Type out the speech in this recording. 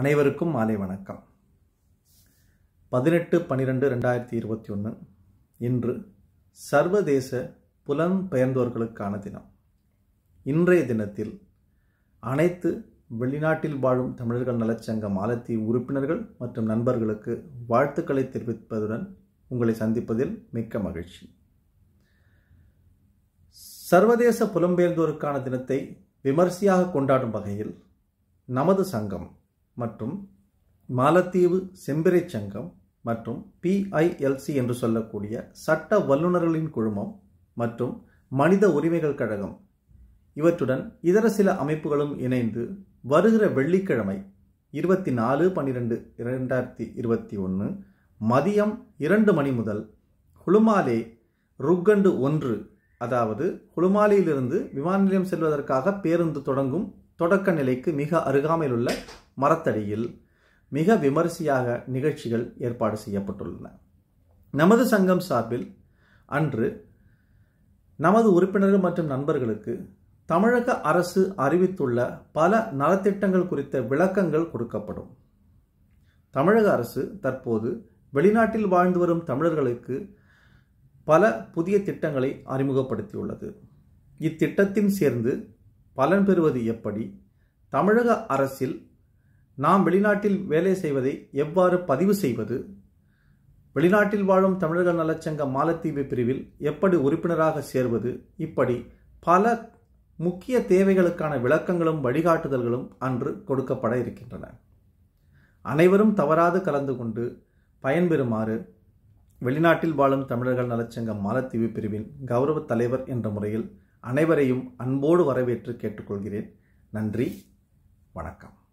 அனைவருக்கும் மாலை வணக்கம் பதினெட்டு பன்னிரெண்டு ரெண்டாயிரத்தி இருபத்தி ஒன்று இன்று சர்வதேச புலம்பெயர்ந்தோர்களுக்கான தினம் இன்றைய தினத்தில் அனைத்து வெளிநாட்டில் வாழும் தமிழர்கள் நலச்சங்க மாலத்தீவு உறுப்பினர்கள் மற்றும் நண்பர்களுக்கு வாழ்த்துக்களை தெரிவிப்பதுடன் உங்களை சந்திப்பதில் மிக்க மகிழ்ச்சி சர்வதேச புலம்பெயர்ந்தோருக்கான தினத்தை விமர்சையாக கொண்டாடும் வகையில் நமது சங்கம் மற்றும் மாலத்தீவு செம்பிரை சங்கம் மற்றும் பிஐஎல்சி என்று சொல்லக்கூடிய சட்ட வல்லுநர்களின் குழுமம் மற்றும் மனித உரிமைகள் கழகம் இவற்றுடன் இதர சில அமைப்புகளும் இணைந்து வருகிற வெள்ளிக்கிழமை இருபத்தி நாலு பன்னிரெண்டு இரண்டாயிரத்தி இருபத்தி ஒன்று மதியம் இரண்டு மணி முதல் ஹுலுமாலே ருக்கண்டு ஒன்று அதாவது ஹுலுமாலியிலிருந்து விமான நிலையம் செல்வதற்காக பேருந்து தொடங்கும் தொடக்க நிலைக்கு மிக அருகாமையிலுள்ள மரத்தடியில் மிக விமரிசையாக நிகழ்ச்சிகள் ஏற்பாடு செய்யப்பட்டுள்ளன நமது சங்கம் சார்பில் அன்று நமது உறுப்பினர்கள் மற்றும் நண்பர்களுக்கு தமிழக அரசு அறிவித்துள்ள பல நலத்திட்டங்கள் குறித்த விளக்கங்கள் கொடுக்கப்படும் தமிழக அரசு தற்போது வெளிநாட்டில் வாழ்ந்து வரும் தமிழர்களுக்கு பல புதிய திட்டங்களை அறிமுகப்படுத்தியுள்ளது இத்திட்டத்தின் சேர்ந்து பலன் பெறுவது எப்படி தமிழக அரசில் நாம் வெளிநாட்டில் வேலை செய்வதை எவ்வாறு பதிவு செய்வது வெளிநாட்டில் வாழும் தமிழர்கள் நலச்சங்க மாலத்தீவு பிரிவில் எப்படி உறுப்பினராக சேர்வது இப்படி பல முக்கிய தேவைகளுக்கான விளக்கங்களும் வழிகாட்டுதல்களும் அன்று கொடுக்கப்பட இருக்கின்றன அனைவரும் தவறாது கலந்து கொண்டு பயன்பெறுமாறு வெளிநாட்டில் வாழும் தமிழர்கள் நலச்சங்க மாலத்தீவு பிரிவின் கௌரவ தலைவர் என்ற முறையில் அனைவரையும் அன்போடு வரவேற்று கேட்டுக்கொள்கிறேன் நன்றி வணக்கம்